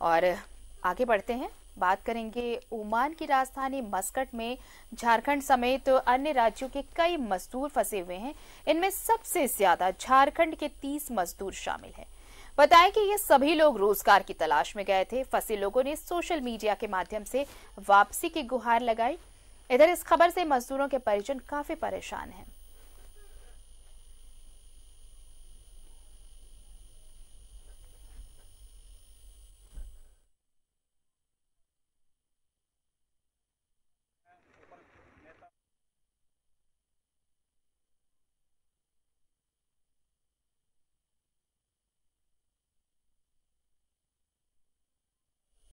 और आगे बढ़ते हैं बात करेंगे ओमान की राजधानी मस्कट में झारखंड समेत तो अन्य राज्यों के कई मजदूर फंसे हुए हैं इनमें सबसे ज्यादा झारखंड के तीस मजदूर शामिल हैं बताएं कि ये सभी लोग रोजगार की तलाश में गए थे फंसे लोगों ने सोशल मीडिया के माध्यम से वापसी की गुहार लगाई इधर इस खबर से मजदूरों के परिजन काफी परेशान हैं